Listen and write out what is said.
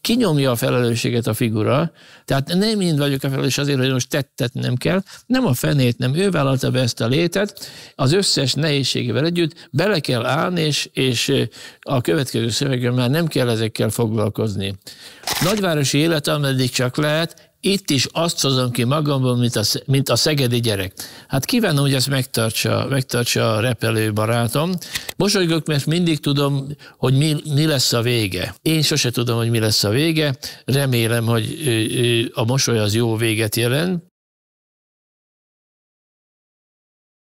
kinyomja a felelősséget a figura, tehát nem én vagyok a felelős azért, hogy most tettet nem kell, nem a fenét, nem ő vállalta be ezt a létet, az összes nehézségével együtt bele kell állni, és, és a következő szövegben már nem kell ezekkel foglalkozni. Nagyvárosi élet, ameddig csak lehet, itt is azt hozom ki magamból, mint a, mint a szegedi gyerek. Hát kívánom, hogy ezt megtartsa, megtartsa a repelő barátom. Mosolygok, mert mindig tudom, hogy mi, mi lesz a vége. Én sose tudom, hogy mi lesz a vége. Remélem, hogy a mosoly az jó véget jelent,